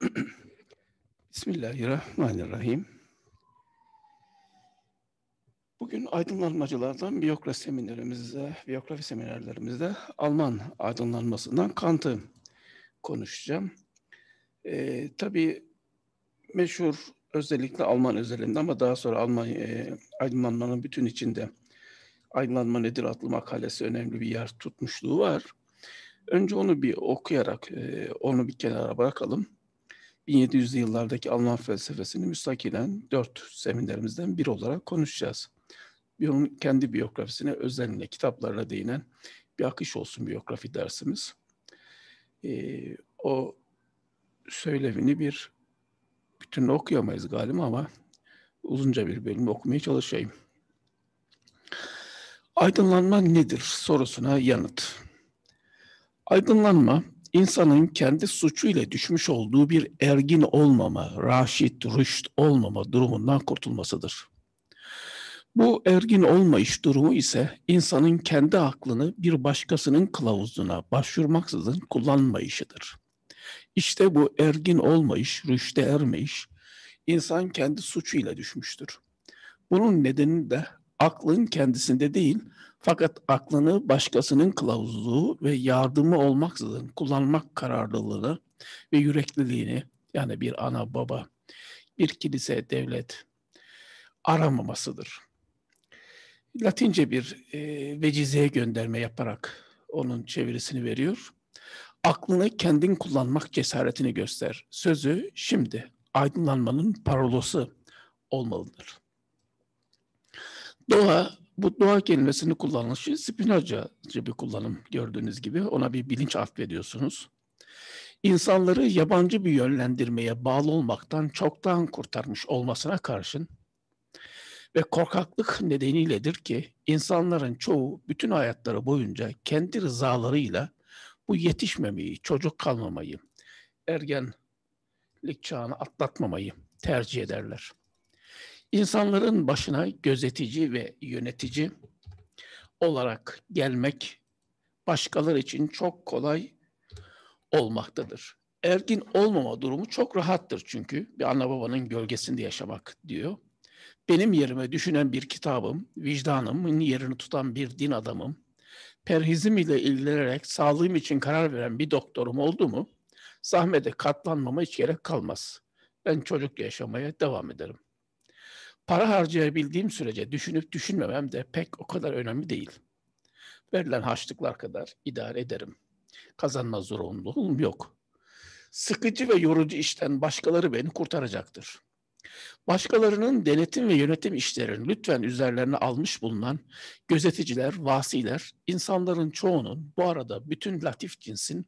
Bismillahirrahmanirrahim. Bugün aydınlanmacılardan biyograf seminerimizde, biyografi seminerlerimizde Alman aydınlanmasından Kant'ı konuşacağım. Ee, tabii meşhur özellikle Alman özelinde ama daha sonra Alman e, aydınlanmanın bütün içinde aydınlanma nedir adlı makalesi önemli bir yer tutmuşluğu var. Önce onu bir okuyarak e, onu bir kenara bırakalım. 1700'lü yıllardaki Alman felsefesini müstakilen dört seminerimizden biri olarak konuşacağız. Onun kendi biyografisine özenle kitaplarına değinen bir akış olsun biyografi dersimiz. Ee, o söylemini bir bütün okuyamayız galiba ama uzunca bir bölümü okumaya çalışayım. Aydınlanma nedir sorusuna yanıt. Aydınlanma insanın kendi suçu ile düşmüş olduğu bir ergin olmama, raşit, rüşt olmama durumundan kurtulmasıdır. Bu ergin olmayış durumu ise insanın kendi aklını bir başkasının kılavuzuna başvurmaksızın kullanmayışıdır. İşte bu ergin olmayış, rüşte ermeyiş, insan kendi suçu ile düşmüştür. Bunun nedeni de aklın kendisinde değil, fakat aklını başkasının kılavuzluğu ve yardımı olmaksızın kullanmak kararlılığını ve yürekliliğini yani bir ana baba, bir kilise, devlet aramamasıdır. Latince bir e, vecizeye gönderme yaparak onun çevirisini veriyor. Aklını kendin kullanmak cesaretini göster. Sözü şimdi aydınlanmanın parolosu olmalıdır. Doğa bu dua kelimesini kullanılışı Spinoza'cı bir kullanım gördüğünüz gibi. Ona bir bilinç affediyorsunuz. İnsanları yabancı bir yönlendirmeye bağlı olmaktan çoktan kurtarmış olmasına karşın ve korkaklık nedeniyledir ki insanların çoğu bütün hayatları boyunca kendi rızalarıyla bu yetişmemeyi, çocuk kalmamayı, ergenlik çağını atlatmamayı tercih ederler. İnsanların başına gözetici ve yönetici olarak gelmek başkaları için çok kolay olmaktadır. Ergin olmama durumu çok rahattır çünkü bir anne babanın gölgesinde yaşamak diyor. Benim yerime düşünen bir kitabım, vicdanımın yerini tutan bir din adamım, perhizim ile ilgilenerek sağlığım için karar veren bir doktorum oldu mu, zahmete katlanmama hiç gerek kalmaz. Ben çocuk yaşamaya devam ederim para harcayabildiğim sürece düşünüp düşünmemem de pek o kadar önemli değil. Verilen harçlıklar kadar idare ederim. Kazanma zorunluluğum yok. Sıkıcı ve yorucu işten başkaları beni kurtaracaktır. Başkalarının denetim ve yönetim işlerini lütfen üzerlerine almış bulunan gözeticiler, vasiler, insanların çoğunun bu arada bütün latif cinsin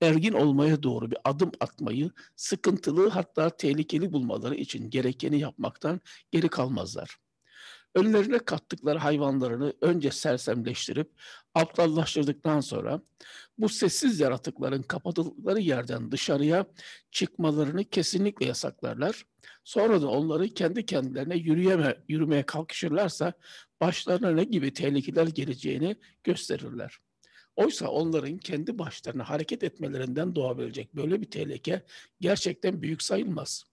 ergin olmaya doğru bir adım atmayı sıkıntılı hatta tehlikeli bulmaları için gerekeni yapmaktan geri kalmazlar. Önlerine kattıkları hayvanlarını önce sersemleştirip aptallaştırdıktan sonra bu sessiz yaratıkların kapatıldıkları yerden dışarıya çıkmalarını kesinlikle yasaklarlar. Sonra da onları kendi kendilerine yürüyeme, yürümeye kalkışırlarsa başlarına ne gibi tehlikeler geleceğini gösterirler. Oysa onların kendi başlarına hareket etmelerinden doğabilecek böyle bir tehlike gerçekten büyük sayılmaz.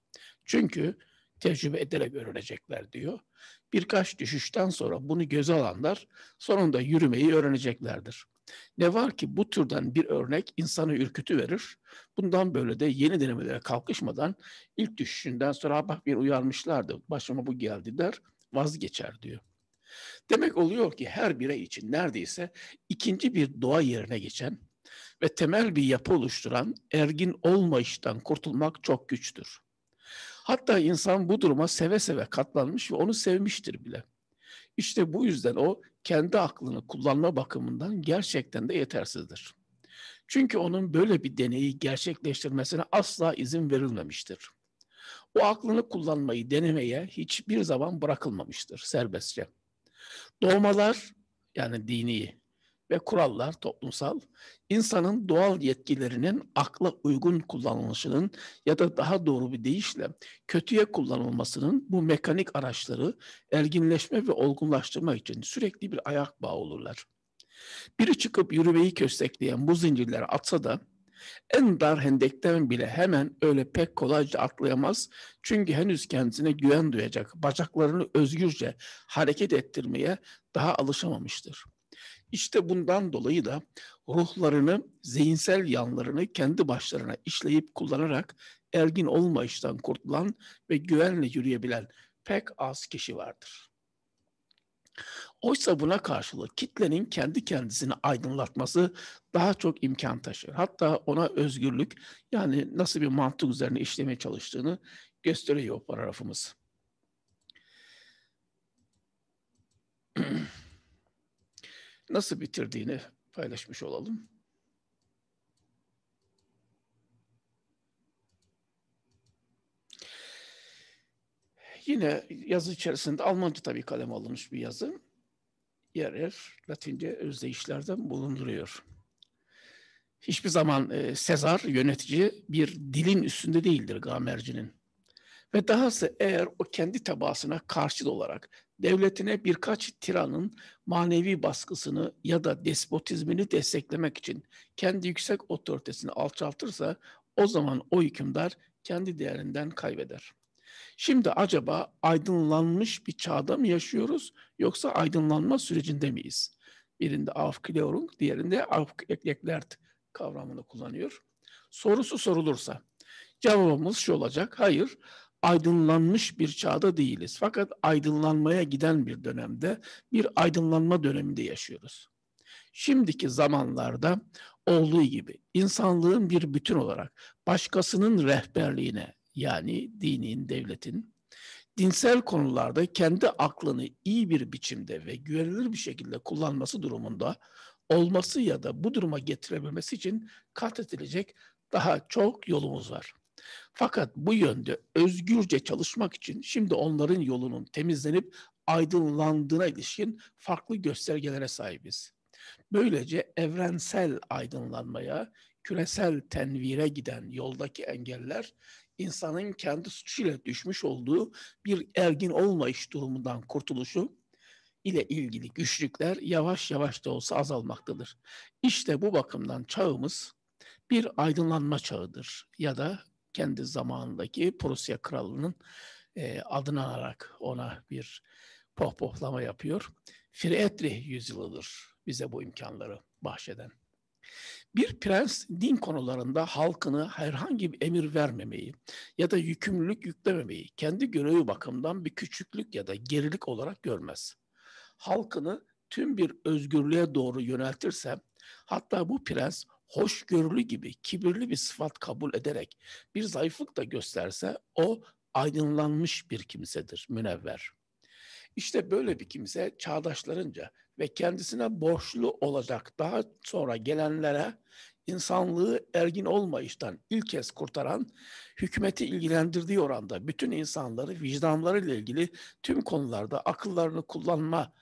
Çünkü tecrübe ederek öğrenecekler diyor. Birkaç düşüşten sonra bunu göze alanlar sonunda yürümeyi öğreneceklerdir. Ne var ki bu türden bir örnek insanı ürkütü verir. Bundan böyle de yeni denemelere kalkışmadan ilk düşüşünden sonra bak ah, bir uyarmışlardı. Başıma bu geldi der, vazgeçer diyor. Demek oluyor ki her birey için neredeyse ikinci bir doğa yerine geçen ve temel bir yapı oluşturan ergin olmayıştan kurtulmak çok güçtür. Hatta insan bu duruma seve seve katlanmış ve onu sevmiştir bile. İşte bu yüzden o kendi aklını kullanma bakımından gerçekten de yetersizdir. Çünkü onun böyle bir deneyi gerçekleştirmesine asla izin verilmemiştir. O aklını kullanmayı denemeye hiçbir zaman bırakılmamıştır serbestçe. Doğmalar yani dini ve kurallar toplumsal insanın doğal yetkilerinin akla uygun kullanılışının ya da daha doğru bir deyişle kötüye kullanılmasının bu mekanik araçları erginleşme ve olgunlaştırma için sürekli bir ayak bağı olurlar. Biri çıkıp yürümeyi köstekleyen bu zincirleri atsa da en dar hendekten bile hemen öyle pek kolayca atlayamaz. Çünkü henüz kendisine güven duyacak, bacaklarını özgürce hareket ettirmeye daha alışamamıştır. İşte bundan dolayı da ruhlarını, zihinsel yanlarını kendi başlarına işleyip kullanarak ergin olmayıştan kurtulan ve güvenle yürüyebilen pek az kişi vardır. Oysa buna karşılık kitlenin kendi kendisini aydınlatması daha çok imkan taşır. Hatta ona özgürlük yani nasıl bir mantık üzerine işlemeye çalıştığını gösteriyor paragrafımız. nasıl bitirdiğini paylaşmış olalım. Yine yazı içerisinde Almanca tabii kalem alınmış bir yazı yer yer Latince özdeyişlerden bulunduruyor. Hiçbir zaman e, Sezar yönetici bir dilin üstünde değildir Gamerci'nin. Ve dahası eğer o kendi tebaasına karşıt olarak devletine birkaç tiranın manevi baskısını ya da despotizmini desteklemek için kendi yüksek otoritesini alçaltırsa o zaman o hükümdar kendi değerinden kaybeder. Şimdi acaba aydınlanmış bir çağda mı yaşıyoruz yoksa aydınlanma sürecinde miyiz? Birinde Aufklärung, diğerinde Avf kavramını kullanıyor. Sorusu sorulursa cevabımız şu olacak. Hayır, aydınlanmış bir çağda değiliz. Fakat aydınlanmaya giden bir dönemde, bir aydınlanma döneminde yaşıyoruz. Şimdiki zamanlarda olduğu gibi insanlığın bir bütün olarak başkasının rehberliğine, yani dinin, devletin dinsel konularda kendi aklını iyi bir biçimde ve güvenilir bir şekilde kullanması durumunda olması ya da bu duruma getirebilmesi için kat edilecek daha çok yolumuz var. Fakat bu yönde özgürce çalışmak için şimdi onların yolunun temizlenip aydınlandığına ilişkin farklı göstergelere sahibiz. Böylece evrensel aydınlanmaya, küresel tenvire giden yoldaki engeller insanın kendi suçuyla düşmüş olduğu bir ergin olmayış durumundan kurtuluşu ile ilgili güçlükler yavaş yavaş da olsa azalmaktadır. İşte bu bakımdan çağımız bir aydınlanma çağıdır ya da kendi zamanındaki Prusya Kralı'nın e, adını alarak ona bir pohpohlama yapıyor. Friedrich yüzyılıdır bize bu imkanları bahşeden. Bir prens din konularında halkını herhangi bir emir vermemeyi ya da yükümlülük yüklememeyi kendi görevi bakımından bir küçüklük ya da gerilik olarak görmez. Halkını tüm bir özgürlüğe doğru yöneltirse hatta bu prens hoşgörülü gibi kibirli bir sıfat kabul ederek bir zayıflık da gösterse o aydınlanmış bir kimsedir, münevver. İşte böyle bir kimse çağdaşlarınca ve kendisine borçlu olacak daha sonra gelenlere insanlığı ergin olmayıştan ilk kez kurtaran, hükümeti ilgilendirdiği oranda bütün insanları vicdanlarıyla ilgili tüm konularda akıllarını kullanma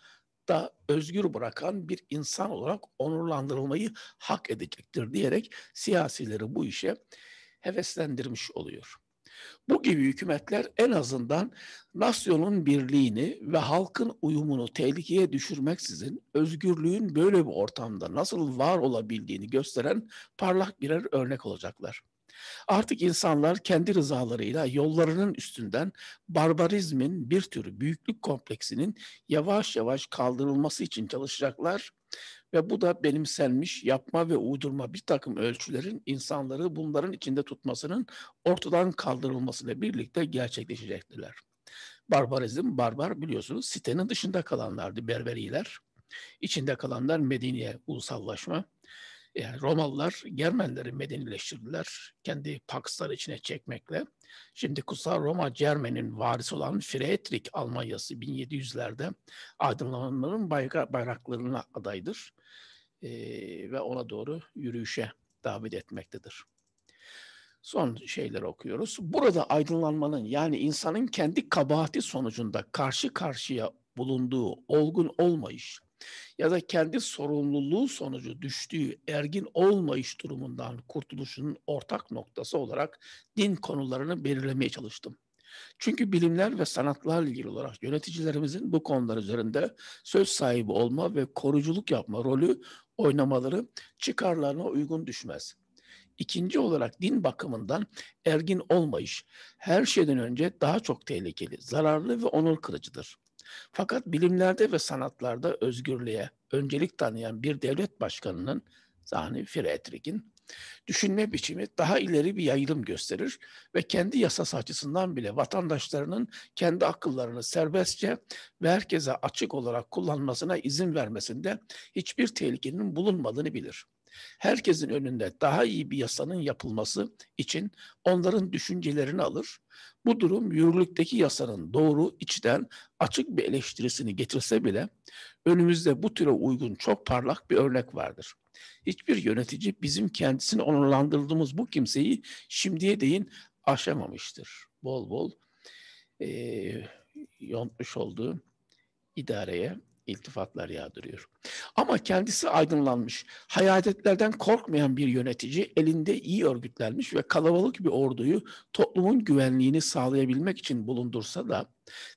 da özgür bırakan bir insan olarak onurlandırılmayı hak edecektir diyerek siyasileri bu işe heveslendirmiş oluyor. Bu gibi hükümetler en azından nasyonun birliğini ve halkın uyumunu tehlikeye düşürmeksizin özgürlüğün böyle bir ortamda nasıl var olabildiğini gösteren parlak birer örnek olacaklar. Artık insanlar kendi rızalarıyla yollarının üstünden barbarizmin bir türü büyüklük kompleksinin yavaş yavaş kaldırılması için çalışacaklar ve bu da benimsenmiş yapma ve uydurma bir takım ölçülerin insanları bunların içinde tutmasının ortadan kaldırılmasıyla birlikte gerçekleşecektirler. Barbarizm, barbar biliyorsunuz sitenin dışında kalanlardı Berberiler. İçinde kalanlar Medine'ye ulusallaşma. Yani e, Romalılar Germenleri medenileştirdiler kendi pakslar içine çekmekle. Şimdi Kutsal Roma Cermen'in varisi olan Freitrick Almanyası 1700'lerde aydınlanmanın bayraklarına adaydır e, ve ona doğru yürüyüşe davet etmektedir. Son şeyler okuyoruz. Burada aydınlanmanın yani insanın kendi kabahati sonucunda karşı karşıya bulunduğu olgun olmayış ya da kendi sorumluluğu sonucu düştüğü ergin olmayış durumundan kurtuluşunun ortak noktası olarak din konularını belirlemeye çalıştım. Çünkü bilimler ve sanatlarla ilgili olarak yöneticilerimizin bu konular üzerinde söz sahibi olma ve koruculuk yapma rolü oynamaları çıkarlarına uygun düşmez. İkinci olarak din bakımından ergin olmayış her şeyden önce daha çok tehlikeli, zararlı ve onur kırıcıdır. Fakat bilimlerde ve sanatlarda özgürlüğe öncelik tanıyan bir devlet başkanının Zahni Fretrik'in düşünme biçimi daha ileri bir yayılım gösterir ve kendi yasası açısından bile vatandaşlarının kendi akıllarını serbestçe ve herkese açık olarak kullanmasına izin vermesinde hiçbir tehlikenin bulunmadığını bilir. Herkesin önünde daha iyi bir yasanın yapılması için onların düşüncelerini alır. Bu durum yürürlükteki yasanın doğru, içten, açık bir eleştirisini getirse bile önümüzde bu türe uygun çok parlak bir örnek vardır.'' Hiçbir yönetici bizim kendisini onurlandırdığımız bu kimseyi şimdiye değin aşamamıştır. Bol bol e, yontmuş olduğu idareye iltifatlar yağdırıyor. Ama kendisi aydınlanmış, hayaletlerden korkmayan bir yönetici elinde iyi örgütlenmiş ve kalabalık bir orduyu toplumun güvenliğini sağlayabilmek için bulundursa da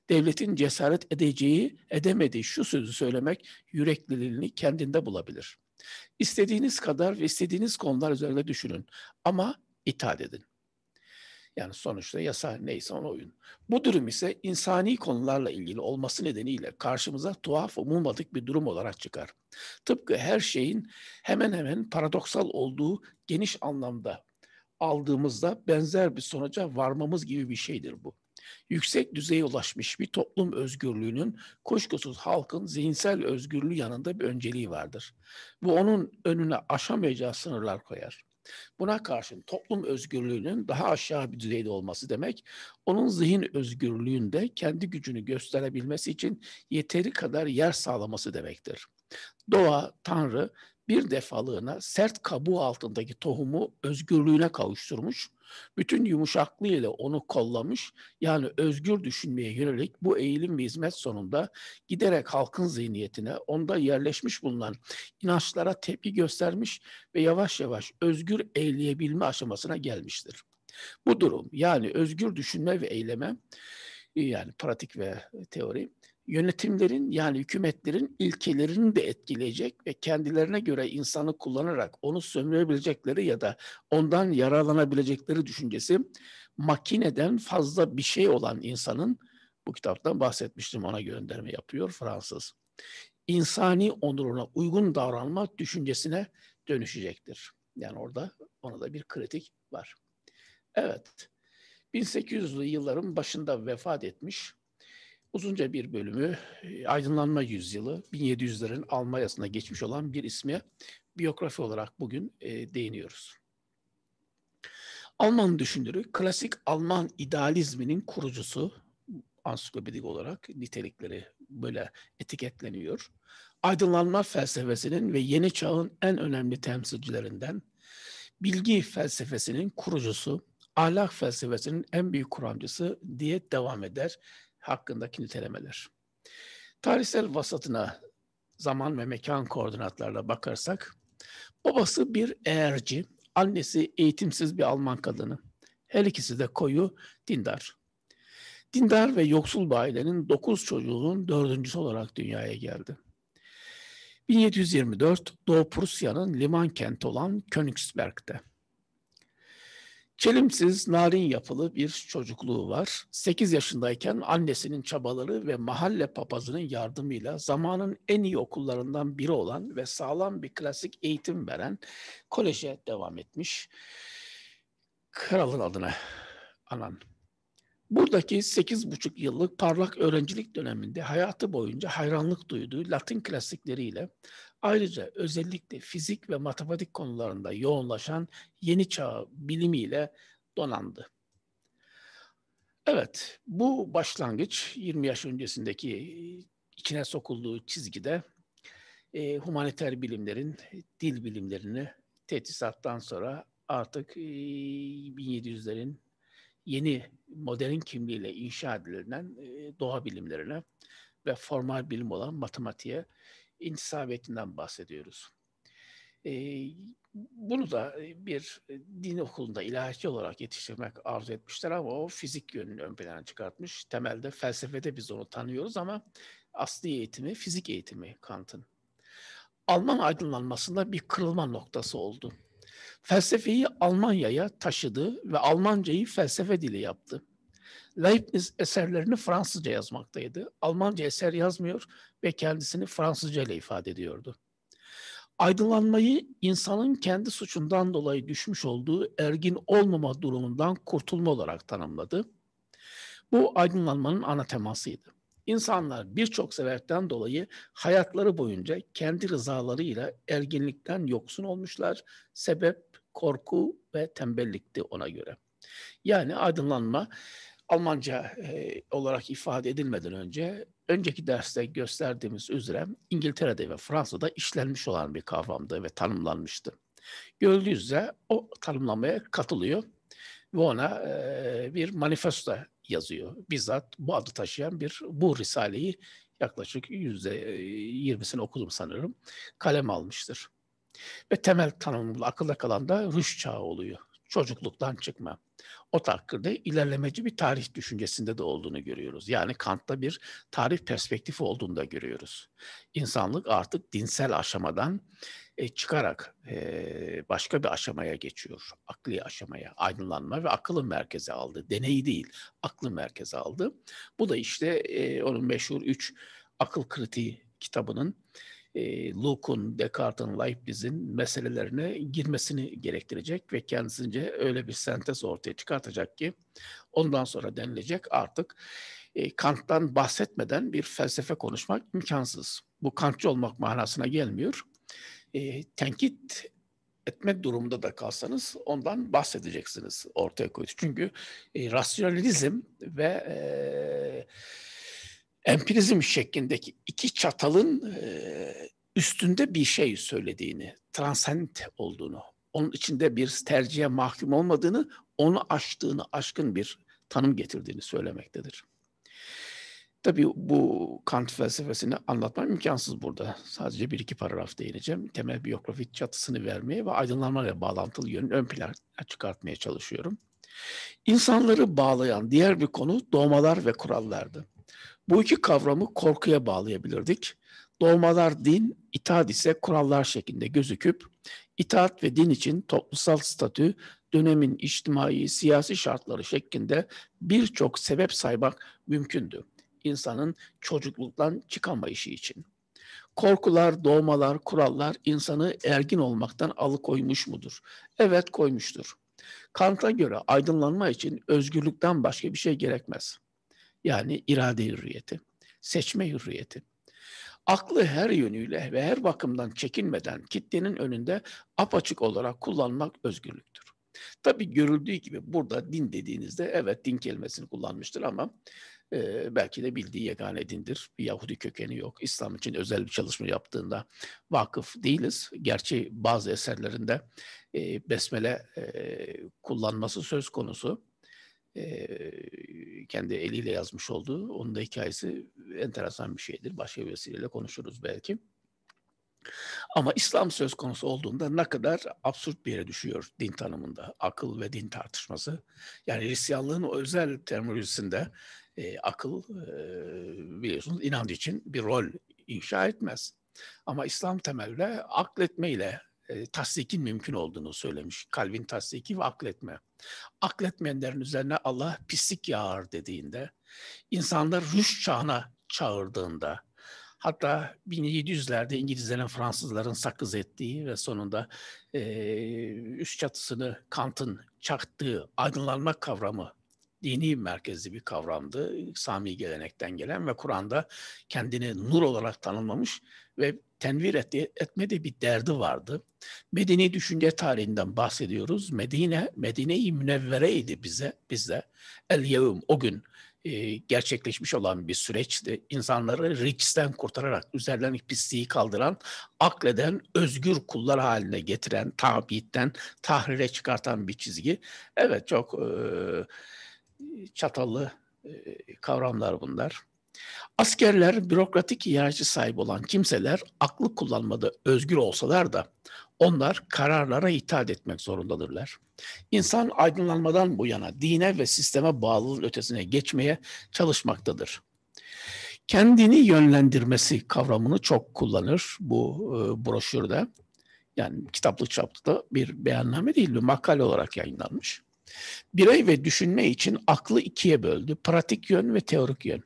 devletin cesaret edeceği, edemediği şu sözü söylemek yürekliliğini kendinde bulabilir. İstediğiniz kadar ve istediğiniz konular üzerinde düşünün ama itaat edin. Yani sonuçta yasa neyse onu oyun. Bu durum ise insani konularla ilgili olması nedeniyle karşımıza tuhaf umulmadık bir durum olarak çıkar. Tıpkı her şeyin hemen hemen paradoksal olduğu geniş anlamda aldığımızda benzer bir sonuca varmamız gibi bir şeydir bu yüksek düzeye ulaşmış bir toplum özgürlüğünün kuşkusuz halkın zihinsel özgürlüğü yanında bir önceliği vardır. Bu onun önüne aşamayacağı sınırlar koyar. Buna karşın toplum özgürlüğünün daha aşağı bir düzeyde olması demek, onun zihin özgürlüğünde kendi gücünü gösterebilmesi için yeteri kadar yer sağlaması demektir. Doğa, Tanrı bir defalığına sert kabuğu altındaki tohumu özgürlüğüne kavuşturmuş, bütün yumuşaklığıyla onu kollamış, yani özgür düşünmeye yönelik bu eğilim ve hizmet sonunda giderek halkın zihniyetine, onda yerleşmiş bulunan inançlara tepki göstermiş ve yavaş yavaş özgür eğleyebilme aşamasına gelmiştir. Bu durum yani özgür düşünme ve eyleme yani pratik ve teori yönetimlerin yani hükümetlerin ilkelerini de etkileyecek ve kendilerine göre insanı kullanarak onu sömürebilecekleri ya da ondan yararlanabilecekleri düşüncesi makineden fazla bir şey olan insanın bu kitaptan bahsetmiştim ona gönderme yapıyor Fransız. İnsani onuruna uygun davranma düşüncesine dönüşecektir. Yani orada ona da bir kritik var. Evet. 1800'lü yılların başında vefat etmiş uzunca bir bölümü aydınlanma yüzyılı 1700'lerin Almanya'sına geçmiş olan bir ismi biyografi olarak bugün e, değiniyoruz. Alman düşünürü, klasik Alman idealizminin kurucusu, ansiklopedik olarak nitelikleri böyle etiketleniyor. Aydınlanma felsefesinin ve yeni çağın en önemli temsilcilerinden, bilgi felsefesinin kurucusu, ahlak felsefesinin en büyük kuramcısı diye devam eder hakkındaki nitelemeler. Tarihsel vasatına zaman ve mekan koordinatlarla bakarsak, babası bir eğerci, annesi eğitimsiz bir Alman kadını, her ikisi de koyu, dindar. Dindar ve yoksul bir ailenin dokuz çocuğunun dördüncüsü olarak dünyaya geldi. 1724 Doğu Prusya'nın liman kenti olan Königsberg'de Çelimsiz, narin yapılı bir çocukluğu var. 8 yaşındayken annesinin çabaları ve mahalle papazının yardımıyla zamanın en iyi okullarından biri olan ve sağlam bir klasik eğitim veren koleje devam etmiş. Kralın adına anan Buradaki 8,5 yıllık parlak öğrencilik döneminde hayatı boyunca hayranlık duyduğu Latin klasikleriyle ayrıca özellikle fizik ve matematik konularında yoğunlaşan yeni çağ bilimiyle donandı. Evet, bu başlangıç 20 yaş öncesindeki içine sokulduğu çizgide e, humaniter bilimlerin dil bilimlerini teçhizattan sonra artık e, 1700'lerin yeni modern kimliğiyle inşa edilen e, doğa bilimlerine ve formal bilim olan matematiğe intisabiyetinden bahsediyoruz. E, bunu da e, bir din okulunda ilahiyatçı olarak yetiştirmek arzu etmişler ama o fizik yönünü ön plana çıkartmış. Temelde felsefede biz onu tanıyoruz ama asli eğitimi fizik eğitimi Kant'ın. Alman aydınlanmasında bir kırılma noktası oldu. Felsefeyi Almanya'ya taşıdı ve Almancayı felsefe dili yaptı. Leibniz eserlerini Fransızca yazmaktaydı. Almanca eser yazmıyor ve kendisini Fransızca ile ifade ediyordu. Aydınlanmayı insanın kendi suçundan dolayı düşmüş olduğu ergin olmama durumundan kurtulma olarak tanımladı. Bu aydınlanmanın ana temasıydı. İnsanlar birçok sebepten dolayı hayatları boyunca kendi rızalarıyla erginlikten yoksun olmuşlar. Sebep korku ve tembellikti ona göre. Yani aydınlanma Almanca e, olarak ifade edilmeden önce önceki derste gösterdiğimiz üzere İngiltere'de ve Fransa'da işlenmiş olan bir kavramdı ve tanımlanmıştı. Görüldüğü o tanımlamaya katılıyor ve ona e, bir manifesto yazıyor. Bizzat bu adı taşıyan bir bu risaleyi yaklaşık yüzde e, yirmisini okudum sanırım kalem almıştır. Ve temel tanımlı akılda kalan da rüş çağı oluyor. Çocukluktan çıkma. O takdirde ilerlemeci bir tarih düşüncesinde de olduğunu görüyoruz. Yani Kant'ta bir tarih perspektifi olduğunu da görüyoruz. İnsanlık artık dinsel aşamadan e, çıkarak e, başka bir aşamaya geçiyor. Akli aşamaya, aydınlanma ve akılın merkeze aldı. Deneyi değil, aklın merkeze aldı. Bu da işte e, onun meşhur üç akıl kritiği kitabının e, Luke'un, Descartes'in, Leibniz'in meselelerine girmesini gerektirecek ve kendisince öyle bir sentez ortaya çıkartacak ki ondan sonra denilecek artık e, Kant'tan bahsetmeden bir felsefe konuşmak imkansız. Bu Kantçı olmak manasına gelmiyor. E, tenkit etme durumunda da kalsanız ondan bahsedeceksiniz ortaya koydu. Çünkü e, rasyonalizm ve e, empirizm şeklindeki iki çatalın üstünde bir şey söylediğini, transent olduğunu, onun içinde bir tercihe mahkum olmadığını, onu aştığını, aşkın bir tanım getirdiğini söylemektedir. Tabii bu Kant felsefesini anlatmam imkansız burada. Sadece bir iki paragraf değineceğim. Temel biyografik çatısını vermeye ve aydınlanmayla bağlantılı yönün ön plana çıkartmaya çalışıyorum. İnsanları bağlayan diğer bir konu doğmalar ve kurallardı. Bu iki kavramı korkuya bağlayabilirdik. Doğmalar din, itaat ise kurallar şeklinde gözüküp, itaat ve din için toplumsal statü dönemin içtimai, siyasi şartları şeklinde birçok sebep saymak mümkündü. İnsanın çocukluktan çıkamayışı için. Korkular, doğmalar, kurallar insanı ergin olmaktan alıkoymuş mudur? Evet koymuştur. Kant'a göre aydınlanma için özgürlükten başka bir şey gerekmez. Yani irade hürriyeti, seçme hürriyeti. Aklı her yönüyle ve her bakımdan çekinmeden kitlenin önünde apaçık olarak kullanmak özgürlüktür. Tabi görüldüğü gibi burada din dediğinizde evet din kelimesini kullanmıştır ama e, belki de bildiği yegane dindir. Bir Yahudi kökeni yok. İslam için özel bir çalışma yaptığında vakıf değiliz. Gerçi bazı eserlerinde e, besmele e, kullanması söz konusu e, kendi eliyle yazmış olduğu. Onun da hikayesi enteresan bir şeydir. Başka bir vesileyle konuşuruz belki. Ama İslam söz konusu olduğunda ne kadar absürt bir yere düşüyor din tanımında, akıl ve din tartışması. Yani Hristiyanlığın özel terminolojisinde e, akıl e, biliyorsunuz inanç için bir rol inşa etmez. Ama İslam temelde akletmeyle e, tasdikin mümkün olduğunu söylemiş. Kalbin tasdiki ve akletme. Akletmeyenlerin üzerine Allah pislik yağar dediğinde, insanlar rüş çağına çağırdığında, hatta 1700'lerde İngilizlerin, Fransızların sakız ettiği ve sonunda e, üst çatısını Kant'ın çaktığı aydınlanma kavramı dini merkezli bir kavramdı. Sami gelenekten gelen ve Kur'an'da kendini nur olarak tanımlamış ve tenvir et, etmediği bir derdi vardı. Medeni düşünce tarihinden bahsediyoruz. Medine, Medine-i Münevvere'ydi bize, bize. El yevm o gün e, gerçekleşmiş olan bir süreçti. İnsanları riçten kurtararak üzerlerindeki pisliği kaldıran, akleden özgür kullar haline getiren, tabiitten tahrire çıkartan bir çizgi. Evet çok e, çatallı e, kavramlar bunlar. Askerler, bürokratik hiyerarşi sahibi olan kimseler aklı kullanmada özgür olsalar da onlar kararlara itaat etmek zorundadırlar. İnsan aydınlanmadan bu yana dine ve sisteme bağlılığın ötesine geçmeye çalışmaktadır. Kendini yönlendirmesi kavramını çok kullanır bu e, broşürde. Yani kitaplık çapta bir beyanname değil, bir makale olarak yayınlanmış. Birey ve düşünme için aklı ikiye böldü. Pratik yön ve teorik yön.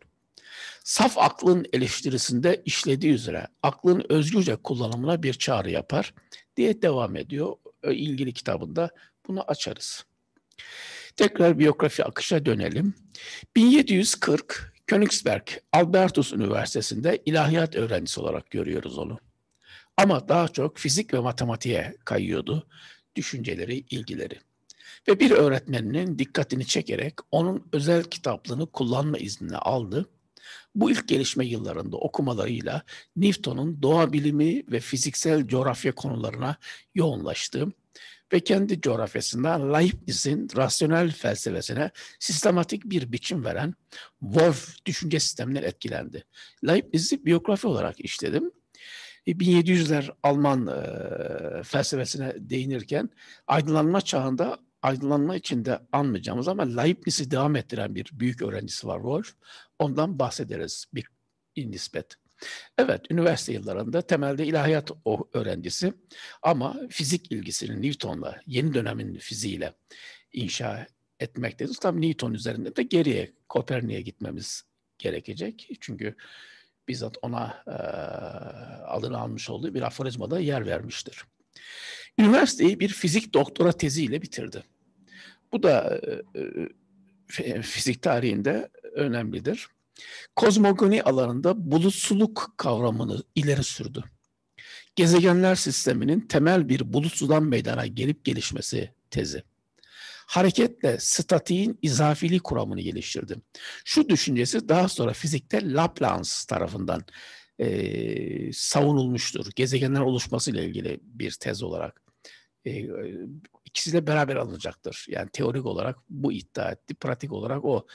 Saf aklın eleştirisinde işlediği üzere aklın özgürce kullanımına bir çağrı yapar diye devam ediyor. ilgili kitabında bunu açarız. Tekrar biyografi akışa dönelim. 1740 Königsberg Albertus Üniversitesi'nde ilahiyat öğrencisi olarak görüyoruz onu. Ama daha çok fizik ve matematiğe kayıyordu düşünceleri, ilgileri. Ve bir öğretmeninin dikkatini çekerek onun özel kitaplığını kullanma iznini aldı bu ilk gelişme yıllarında okumalarıyla Newton'un doğa bilimi ve fiziksel coğrafya konularına yoğunlaştı ve kendi coğrafyasında Leibniz'in rasyonel felsefesine sistematik bir biçim veren Wolff düşünce sisteminden etkilendi. Leibniz'i biyografi olarak işledim. 1700'ler e, Alman e, felsefesine değinirken aydınlanma çağında aydınlanma içinde anmayacağımız ama Leibniz'i devam ettiren bir büyük öğrencisi var Wolf. Ondan bahsederiz bir nispet. Evet, üniversite yıllarında temelde ilahiyat o öğrencisi ama fizik ilgisini Newton'la, yeni dönemin fiziğiyle inşa etmektedir. Tam Newton üzerinde de geriye, Kopernik'e gitmemiz gerekecek. Çünkü bizzat ona e, adını almış olduğu bir aforizmada yer vermiştir. Üniversiteyi bir fizik doktora teziyle bitirdi. Bu da e, e, e fizik tarihinde önemlidir. Kozmogoni alanında bulutsuluk kavramını ileri sürdü. Gezegenler sisteminin temel bir bulutsudan meydana gelip gelişmesi tezi. Hareketle statiğin izafili kuramını geliştirdi. Şu düşüncesi daha sonra fizikte Laplace tarafından e, savunulmuştur. Gezegenler oluşmasıyla ilgili bir tez olarak e, ikisi beraber alınacaktır. Yani teorik olarak bu iddia etti, pratik olarak o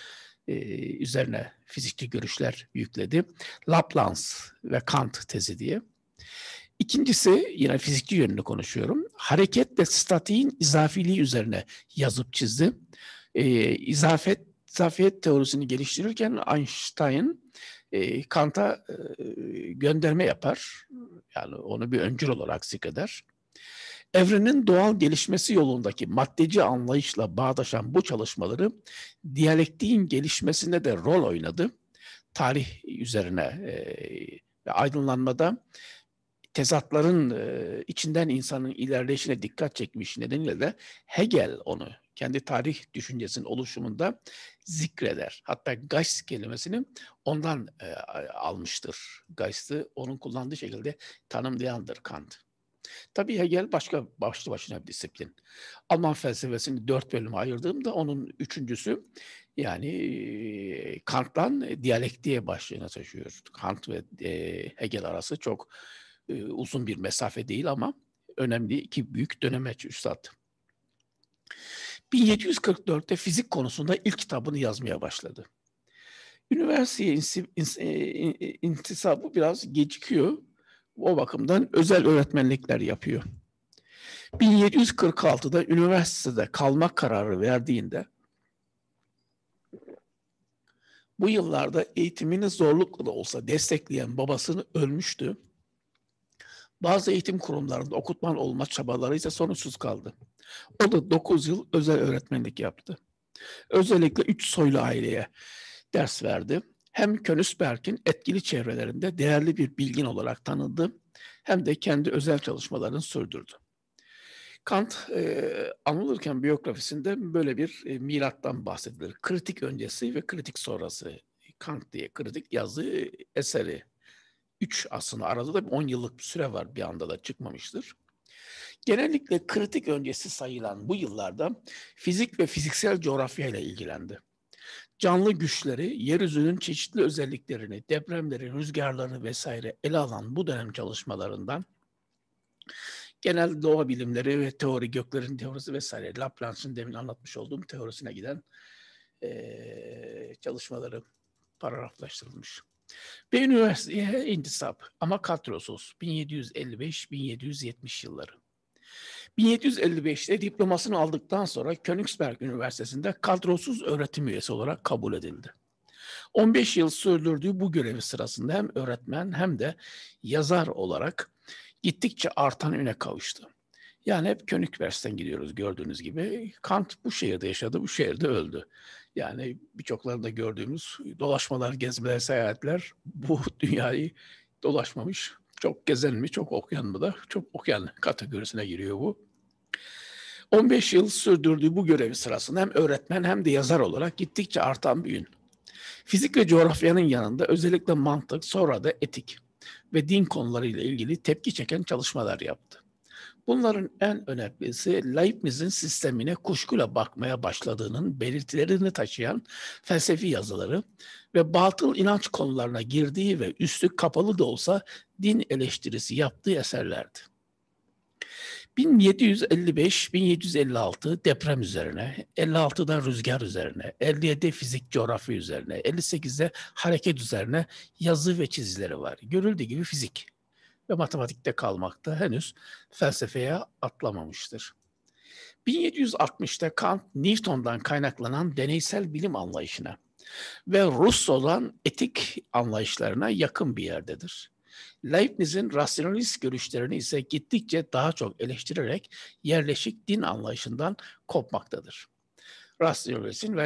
e, üzerine fizikçi görüşler yükledi. Laplace ve Kant tezi diye. İkincisi yine fizikçi yönünü konuşuyorum. Hareket ve statiğin izafiliği üzerine yazıp çizdi. E, izafet, izafiyet teorisini geliştirirken Einstein e, Kant'a e, gönderme yapar. Yani onu bir öncül olarak zikreder. Evrenin doğal gelişmesi yolundaki maddeci anlayışla bağdaşan bu çalışmaları diyalektiğin gelişmesine de rol oynadı. Tarih üzerine e, aydınlanmada tezatların e, içinden insanın ilerleyişine dikkat çekmiş nedeniyle de Hegel onu kendi tarih düşüncesinin oluşumunda zikreder. Hatta Geist kelimesini ondan e, almıştır. Geist'i onun kullandığı şekilde tanımlayandır Kant. Tabii Hegel başka başlı başına bir disiplin. Alman felsefesini dört bölüme ayırdığımda onun üçüncüsü yani Kant'tan diyalektiğe başlığına taşıyor. Kant ve Hegel arası çok uzun bir mesafe değil ama önemli iki büyük dönemeç üstad. 1744'te fizik konusunda ilk kitabını yazmaya başladı. Üniversiteye intisabı biraz gecikiyor o bakımdan özel öğretmenlikler yapıyor. 1746'da üniversitede kalmak kararı verdiğinde bu yıllarda eğitimini zorlukla da olsa destekleyen babasını ölmüştü. Bazı eğitim kurumlarında okutman olma çabaları ise sonuçsuz kaldı. O da 9 yıl özel öğretmenlik yaptı. Özellikle üç soylu aileye ders verdi hem Königsberg'in etkili çevrelerinde değerli bir bilgin olarak tanındı hem de kendi özel çalışmalarını sürdürdü. Kant e, anılırken biyografisinde böyle bir e, milattan bahsedilir. Kritik öncesi ve kritik sonrası. Kant diye kritik yazı e, eseri. Üç aslında arada da on yıllık bir süre var bir anda da çıkmamıştır. Genellikle kritik öncesi sayılan bu yıllarda fizik ve fiziksel coğrafya ile ilgilendi canlı güçleri, yeryüzünün çeşitli özelliklerini, depremleri, rüzgarları vesaire ele alan bu dönem çalışmalarından genel doğa bilimleri ve teori, göklerin teorisi vesaire, Laplace'ın demin anlatmış olduğum teorisine giden e, çalışmaları paragraflaştırılmış. Ve üniversiteye intisap ama katrosos 1755-1770 yılları. 1755'te diplomasını aldıktan sonra Königsberg Üniversitesi'nde kadrosuz öğretim üyesi olarak kabul edildi. 15 yıl sürdürdüğü bu görevi sırasında hem öğretmen hem de yazar olarak gittikçe artan üne kavuştu. Yani hep Königsberg'ten gidiyoruz gördüğünüz gibi. Kant bu şehirde yaşadı, bu şehirde öldü. Yani birçoklarında gördüğümüz dolaşmalar, gezmeler, seyahatler bu dünyayı dolaşmamış, çok gezen mi, çok okuyan mı da çok okuyan kategorisine giriyor bu. 15 yıl sürdürdüğü bu görevi sırasında hem öğretmen hem de yazar olarak gittikçe artan bir ün. Fizik ve coğrafyanın yanında özellikle mantık, sonra da etik ve din konularıyla ilgili tepki çeken çalışmalar yaptı. Bunların en önemlisi Leibniz'in sistemine kuşkuyla bakmaya başladığının belirtilerini taşıyan felsefi yazıları ve batıl inanç konularına girdiği ve üstü kapalı da olsa din eleştirisi yaptığı eserlerdi. 1755-1756 deprem üzerine, 56'da rüzgar üzerine, 57'de fizik coğrafya üzerine, 58'de hareket üzerine yazı ve çizileri var. Görüldüğü gibi fizik ve matematikte kalmakta henüz felsefeye atlamamıştır. 1760'ta Kant Newton'dan kaynaklanan deneysel bilim anlayışına ve Rousseau'dan etik anlayışlarına yakın bir yerdedir. Leibniz'in rasyonalist görüşlerini ise gittikçe daha çok eleştirerek yerleşik din anlayışından kopmaktadır. Rast ve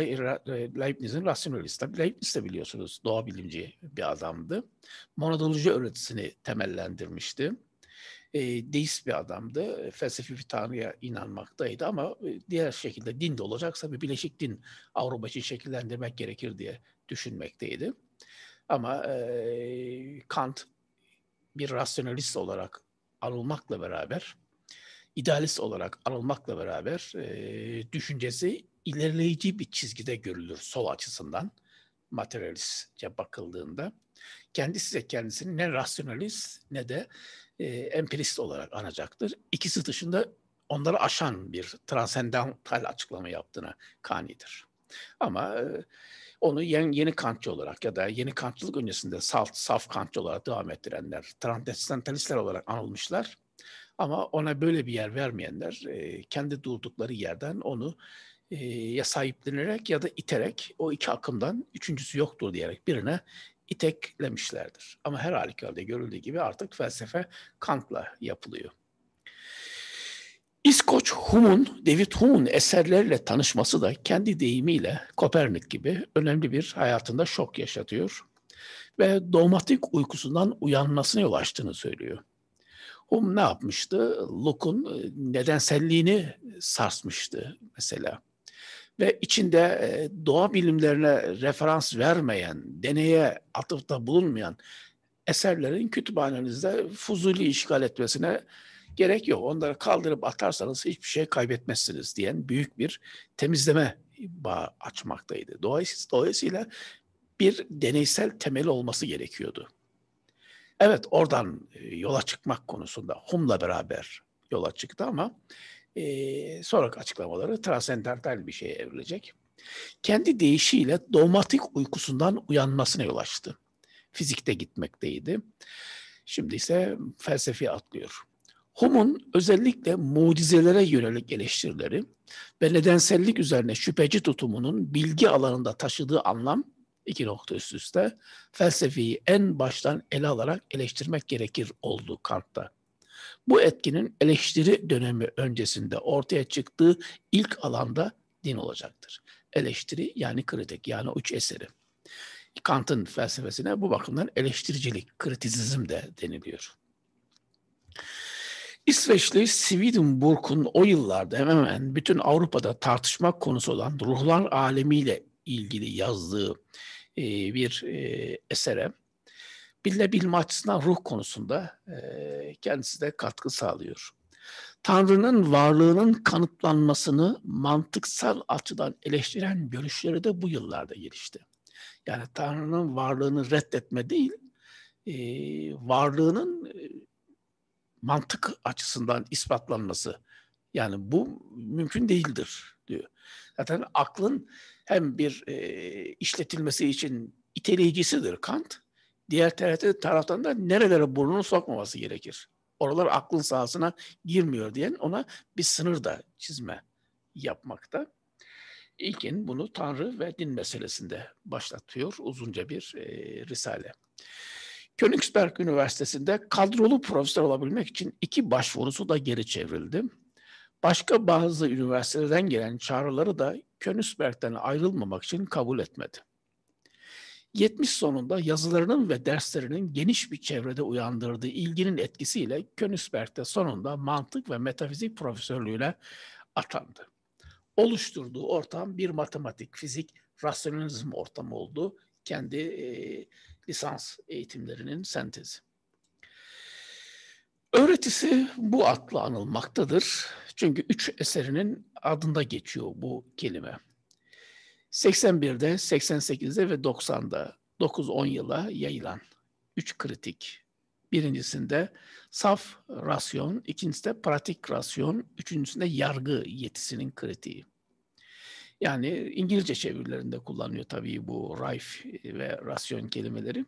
e, Leibniz'in Rast Üniversitesi. Tabii Leibniz de biliyorsunuz doğa bilimci bir adamdı. Monadoloji öğretisini temellendirmişti. E, deist bir adamdı. Felsefi bir tanrıya inanmaktaydı ama e, diğer şekilde din de olacaksa bir bileşik din Avrupa için şekillendirmek gerekir diye düşünmekteydi. Ama e, Kant bir rasyonalist olarak anılmakla beraber idealist olarak anılmakla beraber e, düşüncesi ilerleyici bir çizgide görülür sol açısından materyalistçe bakıldığında. Kendisi de kendisini ne rasyonalist ne de e, empirist olarak anacaktır. İkisi dışında onları aşan bir transendantal açıklama yaptığına kanidir. Ama e, onu yeni, yeni kantçı olarak ya da yeni kantçılık öncesinde salt, saf kantçı olarak devam ettirenler, transcendentalistler olarak anılmışlar. Ama ona böyle bir yer vermeyenler e, kendi durdukları yerden onu e, ya sahiplenerek ya da iterek o iki akımdan üçüncüsü yoktur diyerek birine iteklemişlerdir. Ama her halükarda görüldüğü gibi artık felsefe Kant'la yapılıyor. İskoç Hume'un, David Hume'un eserleriyle tanışması da kendi deyimiyle Kopernik gibi önemli bir hayatında şok yaşatıyor ve dogmatik uykusundan uyanmasına yol açtığını söylüyor. Hume ne yapmıştı? Locke'un nedenselliğini sarsmıştı mesela ve içinde e, doğa bilimlerine referans vermeyen, deneye atıfta bulunmayan eserlerin kütüphanenizde fuzuli işgal etmesine gerek yok. Onları kaldırıp atarsanız hiçbir şey kaybetmezsiniz diyen büyük bir temizleme bağı açmaktaydı. Dolayısıyla bir deneysel temeli olması gerekiyordu. Evet oradan e, yola çıkmak konusunda Hum'la beraber yola çıktı ama e, sonraki açıklamaları transendantal bir şeye evrilecek. Kendi deyişiyle domatik uykusundan uyanmasına yol açtı. Fizikte gitmekteydi. Şimdi ise felsefi atlıyor. Hume'un özellikle mucizelere yönelik eleştirileri ve nedensellik üzerine şüpheci tutumunun bilgi alanında taşıdığı anlam iki nokta üst üste felsefeyi en baştan ele alarak eleştirmek gerekir oldu Kant'ta. Bu etkinin eleştiri dönemi öncesinde ortaya çıktığı ilk alanda din olacaktır. Eleştiri yani kritik yani uç eseri. Kant'ın felsefesine bu bakımdan eleştiricilik, kritizizm de deniliyor. İsveçli Swedenborg'un o yıllarda hemen hemen bütün Avrupa'da tartışma konusu olan ruhlar alemiyle ilgili yazdığı e, bir e, esere bilinebilme açısından ruh konusunda e, kendisi de katkı sağlıyor. Tanrı'nın varlığının kanıtlanmasını mantıksal açıdan eleştiren görüşleri de bu yıllarda gelişti. Yani Tanrı'nın varlığını reddetme değil, e, varlığının e, mantık açısından ispatlanması. Yani bu mümkün değildir diyor. Zaten aklın hem bir e, işletilmesi için iteleyicisidir Kant, diğer TRT taraftan da nerelere burnunu sokmaması gerekir. Oralar aklın sahasına girmiyor diyen ona bir sınır da çizme yapmakta. İlkin bunu Tanrı ve din meselesinde başlatıyor uzunca bir e, risale. Königsberg Üniversitesi'nde kadrolu profesör olabilmek için iki başvurusu da geri çevrildi. Başka bazı üniversitelerden gelen çağrıları da Königsberg'den ayrılmamak için kabul etmedi. 70 sonunda yazılarının ve derslerinin geniş bir çevrede uyandırdığı ilginin etkisiyle Königsberg'de sonunda mantık ve metafizik profesörlüğüne atandı. Oluşturduğu ortam bir matematik, fizik, rasyonalizm ortamı oldu. Kendi e, lisans eğitimlerinin sentezi. Öğretisi bu adla anılmaktadır. Çünkü üç eserinin adında geçiyor bu kelime. 81'de, 88'de ve 90'da 9-10 yıla yayılan üç kritik. Birincisinde saf rasyon, ikincisinde pratik rasyon, üçüncüsünde yargı yetisinin kritiği. Yani İngilizce çevirilerinde kullanıyor tabii bu Reif e, ve rasyon kelimeleri.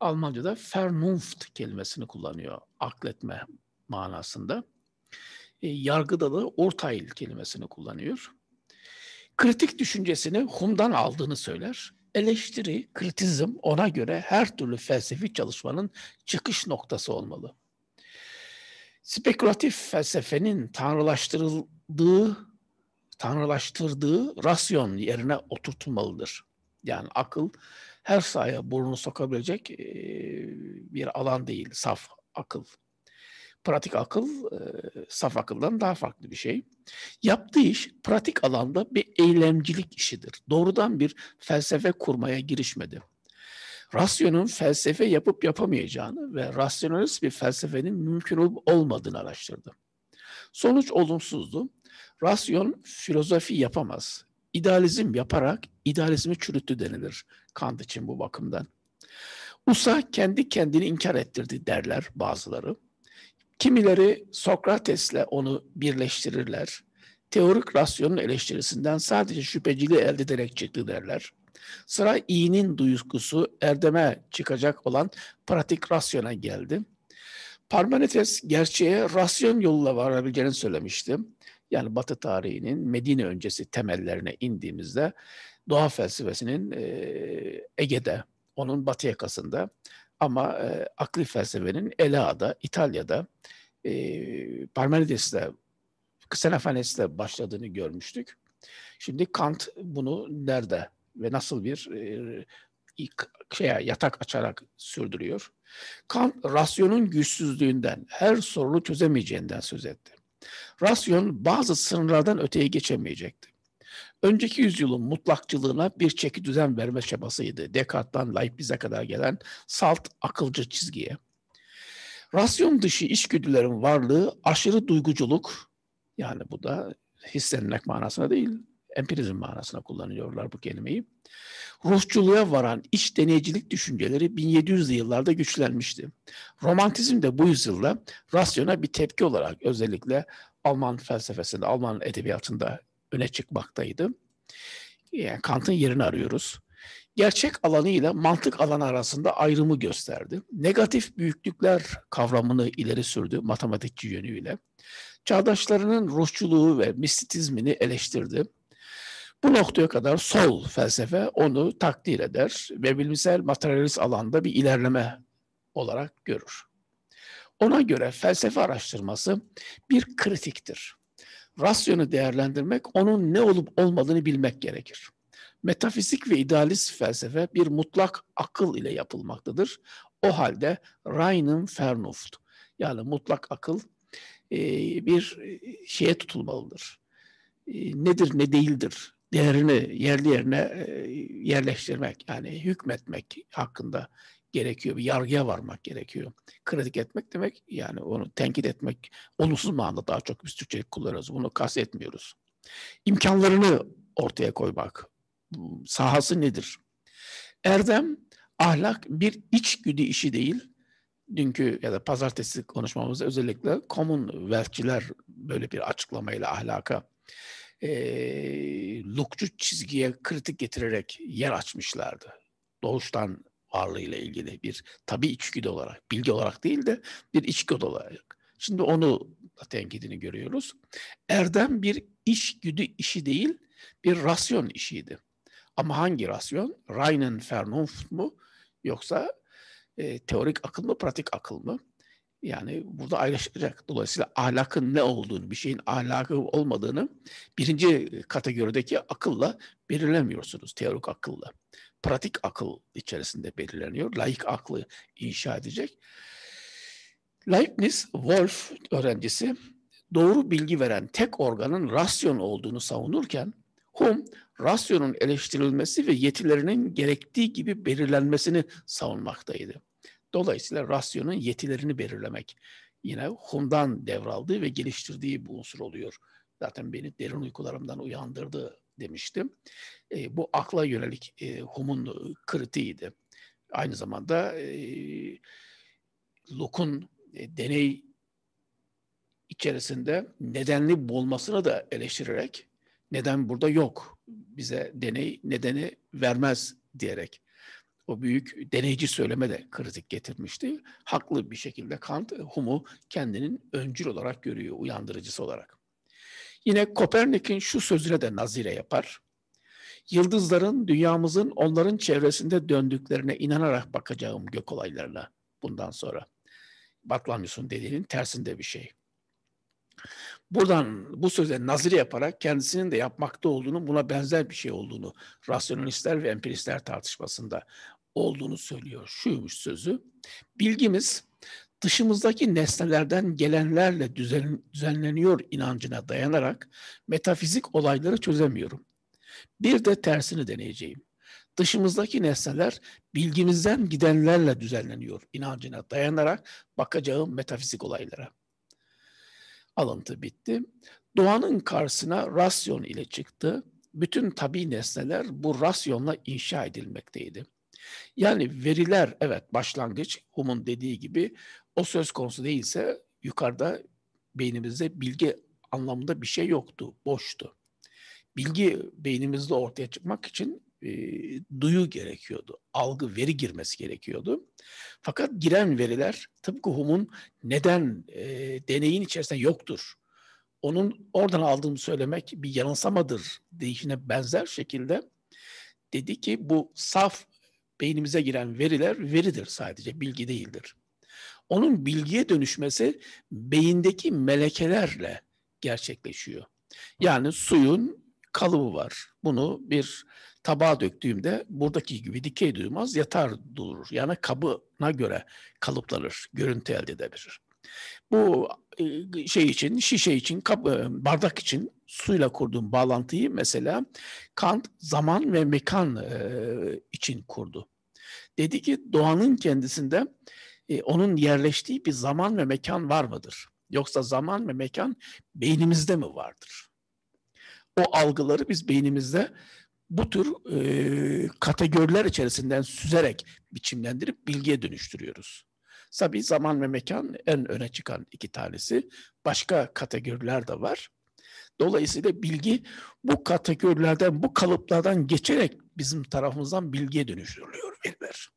Almanca'da Vernunft kelimesini kullanıyor akletme manasında. E, yargıda da Urteil kelimesini kullanıyor kritik düşüncesini Hum'dan aldığını söyler. Eleştiri, kritizm ona göre her türlü felsefi çalışmanın çıkış noktası olmalı. Spekülatif felsefenin tanrılaştırıldığı, tanrılaştırdığı rasyon yerine oturtulmalıdır. Yani akıl her sahaya burnunu sokabilecek bir alan değil, saf akıl. Pratik akıl saf akıldan daha farklı bir şey. Yaptığı iş pratik alanda bir eylemcilik işidir. Doğrudan bir felsefe kurmaya girişmedi. Rasyonun felsefe yapıp yapamayacağını ve rasyonalist bir felsefenin mümkün olup olmadığını araştırdı. Sonuç olumsuzdu. Rasyon filozofi yapamaz. İdealizm yaparak idealizmi çürüttü denilir Kant için bu bakımdan. Usa kendi kendini inkar ettirdi derler bazıları. Kimileri Sokrates'le onu birleştirirler. Teorik rasyonun eleştirisinden sadece şüpheciliği elde ederek çıktı derler. Sıra iyinin duygusu erdeme çıkacak olan pratik rasyona geldi. Parmenides gerçeğe rasyon yoluyla varabileceğini söylemişti. Yani Batı tarihinin Medine öncesi temellerine indiğimizde doğa felsefesinin Ege'de, onun batı yakasında ama e, akli felsefenin Ela'da, İtalya'da e, Parmenides'le, Xenophanes'le başladığını görmüştük. Şimdi Kant bunu nerede ve nasıl bir e, şeye yatak açarak sürdürüyor. Kant rasyonun güçsüzlüğünden, her sorunu çözemeyeceğinden söz etti. Rasyon bazı sınırlardan öteye geçemeyecekti önceki yüzyılın mutlakçılığına bir çeki düzen verme çabasıydı. Descartes'tan Leibniz'e kadar gelen salt akılcı çizgiye. Rasyon dışı içgüdülerin varlığı aşırı duyguculuk, yani bu da hislenmek manasına değil, empirizm manasına kullanıyorlar bu kelimeyi. Rusçuluğa varan iç deneycilik düşünceleri 1700'lü yıllarda güçlenmişti. Romantizm de bu yüzyılda rasyona bir tepki olarak özellikle Alman felsefesinde, Alman edebiyatında öne çıkmaktaydı. Yani Kant'ın yerini arıyoruz. Gerçek alanı ile mantık alanı arasında ayrımı gösterdi. Negatif büyüklükler kavramını ileri sürdü matematikçi yönüyle. Çağdaşlarının ruhçuluğu ve mistitizmini eleştirdi. Bu noktaya kadar sol felsefe onu takdir eder ve bilimsel materyalist alanda bir ilerleme olarak görür. Ona göre felsefe araştırması bir kritiktir rasyonu değerlendirmek onun ne olup olmadığını bilmek gerekir. Metafizik ve idealist felsefe bir mutlak akıl ile yapılmaktadır. O halde Reinen Vernuft yani mutlak akıl e, bir e, şeye tutulmalıdır. E, nedir ne değildir değerini yerli yerine yerleştirmek yani hükmetmek hakkında gerekiyor. Bir yargıya varmak gerekiyor. Kritik etmek demek yani onu tenkit etmek. Olumsuz manada daha çok biz Türkçe kullanıyoruz. Bunu kastetmiyoruz. İmkanlarını ortaya koymak. Sahası nedir? Erdem, ahlak bir içgüdü işi değil. Dünkü ya da pazartesi konuşmamızda özellikle Commonwealth'çiler böyle bir açıklamayla ahlaka e, lukçu çizgiye kritik getirerek yer açmışlardı. Doğuştan varlığıyla ilgili bir tabi içgüdü olarak, bilgi olarak değil de bir içgüdü olarak. Şimdi onu tenkidini görüyoruz. Erdem bir işgüdü işi değil, bir rasyon işiydi. Ama hangi rasyon? Reinen Vernunft mu yoksa e, teorik akıl mı, pratik akıl mı? Yani burada ayrışacak. Dolayısıyla ahlakın ne olduğunu, bir şeyin ahlakı olmadığını birinci kategorideki akılla belirlemiyorsunuz, teorik akılla pratik akıl içerisinde belirleniyor. Laik aklı inşa edecek. Leibniz, Wolf öğrencisi doğru bilgi veren tek organın rasyon olduğunu savunurken Hume, rasyonun eleştirilmesi ve yetilerinin gerektiği gibi belirlenmesini savunmaktaydı. Dolayısıyla rasyonun yetilerini belirlemek yine Hume'dan devraldığı ve geliştirdiği bu unsur oluyor. Zaten beni derin uykularımdan uyandırdı demiştim. E, bu akla yönelik e, Hume'un e, kritiğiydi. Aynı zamanda e, Locke'un e, deney içerisinde nedenli bulmasını da eleştirerek neden burada yok, bize deney nedeni vermez diyerek o büyük deneyci söyleme de kritik getirmişti. Haklı bir şekilde Kant e, Hume'u kendinin öncül olarak görüyor, uyandırıcısı olarak. Yine Kopernik'in şu sözüne de nazire yapar. Yıldızların, dünyamızın onların çevresinde döndüklerine inanarak bakacağım gök olaylarına bundan sonra. Batlamyus'un dediğinin tersinde bir şey. Buradan bu söze nazire yaparak kendisinin de yapmakta olduğunu, buna benzer bir şey olduğunu, rasyonalistler ve empiristler tartışmasında olduğunu söylüyor. Şuymuş sözü, bilgimiz dışımızdaki nesnelerden gelenlerle düzen, düzenleniyor inancına dayanarak metafizik olayları çözemiyorum. Bir de tersini deneyeceğim. Dışımızdaki nesneler bilgimizden gidenlerle düzenleniyor inancına dayanarak bakacağım metafizik olaylara. Alıntı bitti. Doğanın karşısına rasyon ile çıktı. Bütün tabi nesneler bu rasyonla inşa edilmekteydi. Yani veriler evet başlangıç Hum'un dediği gibi o söz konusu değilse yukarıda beynimizde bilgi anlamında bir şey yoktu, boştu. Bilgi beynimizde ortaya çıkmak için e, duyu gerekiyordu, algı, veri girmesi gerekiyordu. Fakat giren veriler tıpkı Hume'un neden e, deneyin içerisinde yoktur. Onun oradan aldığımı söylemek bir yanılsamadır deyişine benzer şekilde dedi ki bu saf beynimize giren veriler veridir sadece, bilgi değildir onun bilgiye dönüşmesi beyindeki melekelerle gerçekleşiyor. Yani suyun kalıbı var. Bunu bir tabağa döktüğümde buradaki gibi dikey durmaz, yatar durur. Yani kabına göre kalıplanır, görüntü elde edebilir. Bu e, şey için, şişe için, e, bardak için suyla kurduğum bağlantıyı mesela Kant zaman ve mekan e, için kurdu. Dedi ki doğanın kendisinde e, onun yerleştiği bir zaman ve mekan var mıdır? Yoksa zaman ve mekan beynimizde mi vardır? O algıları biz beynimizde bu tür e, kategoriler içerisinden süzerek biçimlendirip bilgiye dönüştürüyoruz. Tabii zaman ve mekan en öne çıkan iki tanesi. Başka kategoriler de var. Dolayısıyla bilgi bu kategorilerden, bu kalıplardan geçerek bizim tarafımızdan bilgiye dönüştürülüyor, veriler.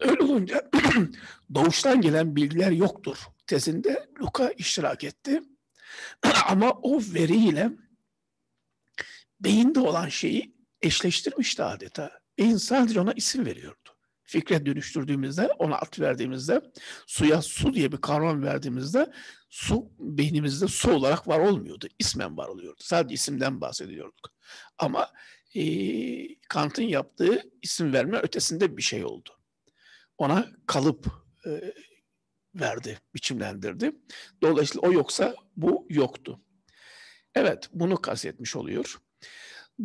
Öyle olunca doğuştan gelen bilgiler yoktur tezinde Luca iştirak etti. Ama o veriyle beyinde olan şeyi eşleştirmişti adeta. Beyin sadece ona isim veriyordu. Fikre dönüştürdüğümüzde, ona at verdiğimizde, suya su diye bir kavram verdiğimizde su beynimizde su olarak var olmuyordu. İsmen var oluyordu. Sadece isimden bahsediyorduk. Ama e, Kant'ın yaptığı isim verme ötesinde bir şey oldu ona kalıp e, verdi, biçimlendirdi. Dolayısıyla o yoksa bu yoktu. Evet, bunu kastetmiş oluyor.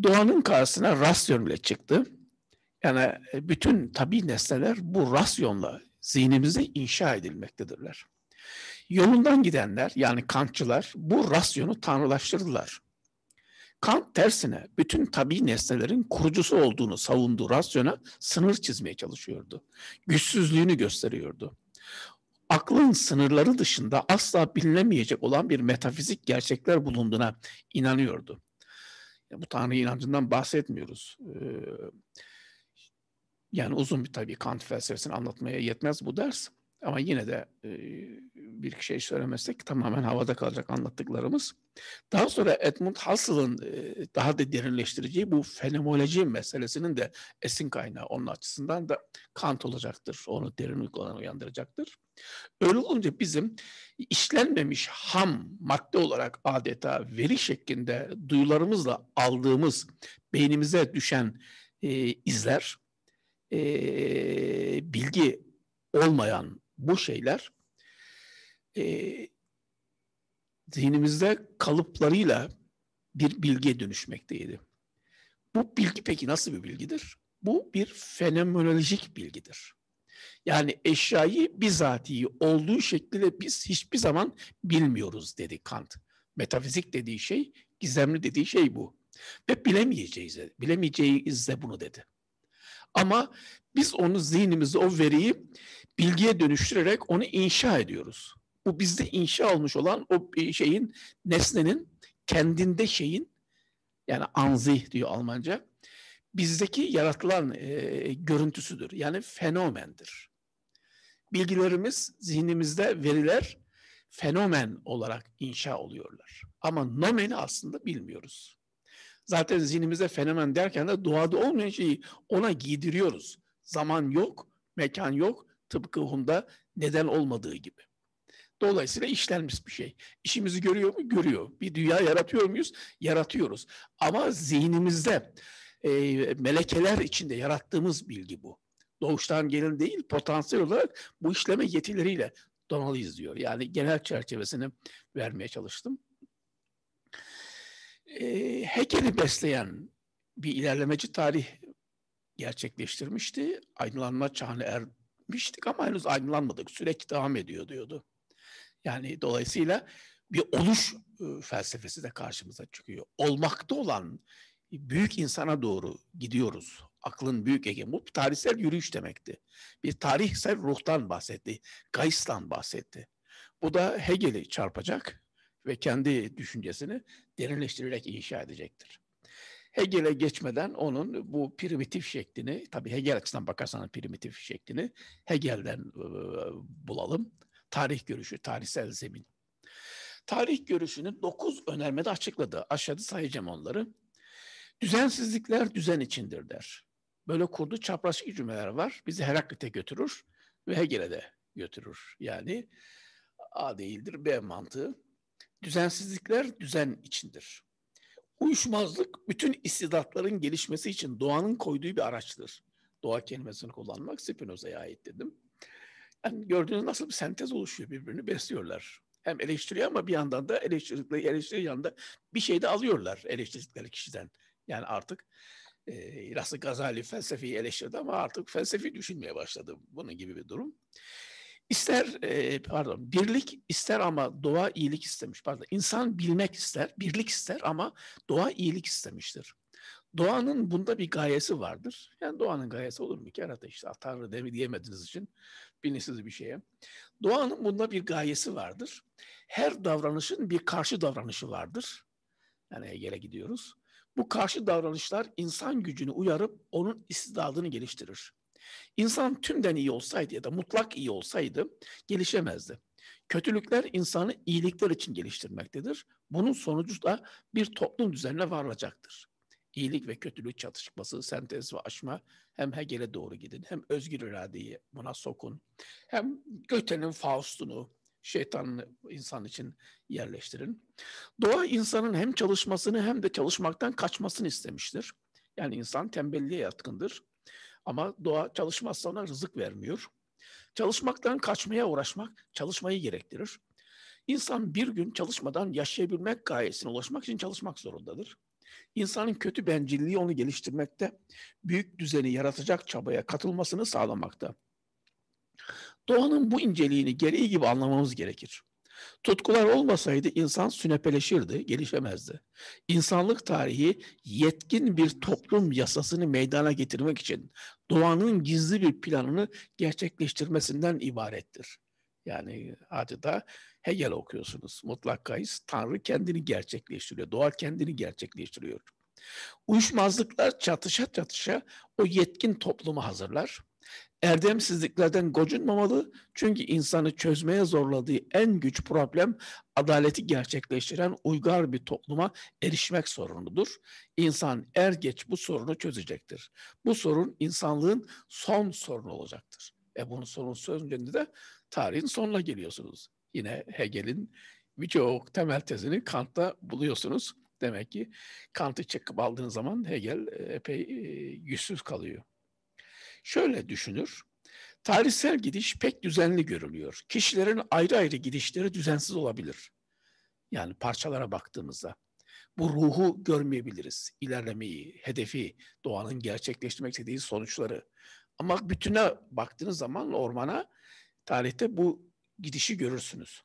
Doğanın karşısına rasyonla çıktı. Yani e, bütün tabi nesneler bu rasyonla zihnimizi inşa edilmektedirler. Yolundan gidenler yani kantçılar bu rasyonu tanrılaştırdılar. Kant tersine bütün tabi nesnelerin kurucusu olduğunu savunduğu rasyona sınır çizmeye çalışıyordu. Güçsüzlüğünü gösteriyordu. Aklın sınırları dışında asla bilinemeyecek olan bir metafizik gerçekler bulunduğuna inanıyordu. Bu Tanrı inancından bahsetmiyoruz. Ee, yani uzun bir tabii Kant felsefesini anlatmaya yetmez bu ders. Ama yine de e, bir kişiye söylemezsek tamamen havada kalacak anlattıklarımız. Daha sonra Edmund Husserl'ın e, daha da derinleştireceği bu fenomenoloji meselesinin de esin kaynağı onun açısından da Kant olacaktır. Onu derin uygulamaya uyandıracaktır. Öyle olunca bizim işlenmemiş ham madde olarak adeta veri şeklinde duyularımızla aldığımız beynimize düşen e, izler, e, bilgi olmayan bu şeyler e, zihnimizde kalıplarıyla bir bilgiye dönüşmekteydi. Bu bilgi peki nasıl bir bilgidir? Bu bir fenomenolojik bilgidir. Yani eşyayı bizatihi olduğu şekliyle biz hiçbir zaman bilmiyoruz dedi Kant. Metafizik dediği şey, gizemli dediği şey bu. Ve bilemeyeceğiz de, bilemeyeceğiz de bunu dedi. Ama biz onu zihnimizde o veriyi bilgiye dönüştürerek onu inşa ediyoruz. Bu bizde inşa olmuş olan o e, şeyin, nesnenin kendinde şeyin yani anzih diyor Almanca. Bizdeki yaratılan e, görüntüsüdür. Yani fenomendir. Bilgilerimiz zihnimizde veriler fenomen olarak inşa oluyorlar. Ama nomeni aslında bilmiyoruz. Zaten zihnimize fenomen derken de doğada olmayan şeyi ona giydiriyoruz. Zaman yok, mekan yok, tıpkı hunda neden olmadığı gibi. Dolayısıyla işlenmiş bir şey. İşimizi görüyor mu? Görüyor. Bir dünya yaratıyor muyuz? Yaratıyoruz. Ama zihnimizde e, melekeler içinde yarattığımız bilgi bu. Doğuştan gelin değil, potansiyel olarak bu işleme yetileriyle donalıyız diyor. Yani genel çerçevesini vermeye çalıştım. E, Hegel'i besleyen bir ilerlemeci tarih gerçekleştirmişti. Aydınlanma çağına ermiştik ama henüz aydınlanmadık. Süreç devam ediyor diyordu. Yani dolayısıyla bir oluş e, felsefesi de karşımıza çıkıyor. Olmakta olan büyük insana doğru gidiyoruz. Aklın büyük ege. Bu tarihsel yürüyüş demekti. Bir tarihsel ruhtan bahsetti. Geist'tan bahsetti. Bu da Hegel'i çarpacak ve kendi düşüncesini derinleştirerek inşa edecektir. Hegel'e geçmeden onun bu primitif şeklini, tabii Hegel açısından bakarsanız primitif şeklini Hegel'den e, e bulalım tarih görüşü, tarihsel zemin. Tarih görüşünü dokuz önermede açıkladı. Aşağıda sayacağım onları. Düzensizlikler düzen içindir der. Böyle kurdu çapraşık cümleler var. Bizi Heraklit'e götürür ve Hegel'e de götürür. Yani A değildir B mantığı. Düzensizlikler düzen içindir. Uyuşmazlık bütün istidatların gelişmesi için doğanın koyduğu bir araçtır. Doğa kelimesini kullanmak Spinoza'ya ait dedim. Yani gördüğünüz nasıl bir sentez oluşuyor birbirini besliyorlar. Hem eleştiriyor ama bir yandan da eleştirdikleri eleştiri yanında bir şey de alıyorlar eleştirdikleri kişiden. Yani artık e, İlhası Gazali felsefeyi eleştirdi ama artık felsefi düşünmeye başladı. Bunun gibi bir durum. İster e, pardon birlik ister ama doğa iyilik istemiş. Pardon insan bilmek ister, birlik ister ama doğa iyilik istemiştir. Doğanın bunda bir gayesi vardır. Yani doğanın gayesi olur mu ki? Herhalde işte ah, Tanrı demi diyemediğiniz için bilinçsiz bir şeye. Doğanın bunda bir gayesi vardır. Her davranışın bir karşı davranışı vardır. Yani Hegel'e gidiyoruz. Bu karşı davranışlar insan gücünü uyarıp onun istidadını geliştirir. İnsan tümden iyi olsaydı ya da mutlak iyi olsaydı gelişemezdi. Kötülükler insanı iyilikler için geliştirmektedir. Bunun sonucu da bir toplum düzenine varılacaktır iyilik ve kötülük çatışması, sentez ve aşma hem Hegel'e doğru gidin, hem özgür iradeyi buna sokun, hem Göte'nin Faust'unu, şeytan insan için yerleştirin. Doğa insanın hem çalışmasını hem de çalışmaktan kaçmasını istemiştir. Yani insan tembelliğe yatkındır. Ama doğa çalışmazsa ona rızık vermiyor. Çalışmaktan kaçmaya uğraşmak çalışmayı gerektirir. İnsan bir gün çalışmadan yaşayabilmek gayesine ulaşmak için çalışmak zorundadır. İnsanın kötü bencilliği onu geliştirmekte, büyük düzeni yaratacak çabaya katılmasını sağlamakta. Doğanın bu inceliğini gereği gibi anlamamız gerekir. Tutkular olmasaydı insan sünepeleşirdi, gelişemezdi. İnsanlık tarihi yetkin bir toplum yasasını meydana getirmek için doğanın gizli bir planını gerçekleştirmesinden ibarettir. Yani adeta Hegel okuyorsunuz. Mutlak kayıs. Tanrı kendini gerçekleştiriyor. Doğa kendini gerçekleştiriyor. Uyuşmazlıklar çatışa çatışa o yetkin toplumu hazırlar. Erdemsizliklerden gocunmamalı çünkü insanı çözmeye zorladığı en güç problem adaleti gerçekleştiren uygar bir topluma erişmek sorunudur. İnsan er geç bu sorunu çözecektir. Bu sorun insanlığın son sorunu olacaktır. E bunun sorun sözünde de tarihin sonuna geliyorsunuz. Yine Hegel'in birçok temel tezini Kant'ta buluyorsunuz. Demek ki Kant'ı çekip aldığınız zaman Hegel e, epey güçsüz e, kalıyor. Şöyle düşünür. Tarihsel gidiş pek düzenli görülüyor. Kişilerin ayrı ayrı gidişleri düzensiz olabilir. Yani parçalara baktığımızda bu ruhu görmeyebiliriz. İlerlemeyi, hedefi, doğanın gerçekleştirmek istediği sonuçları. Ama bütüne baktığınız zaman ormana tarihte bu gidişi görürsünüz.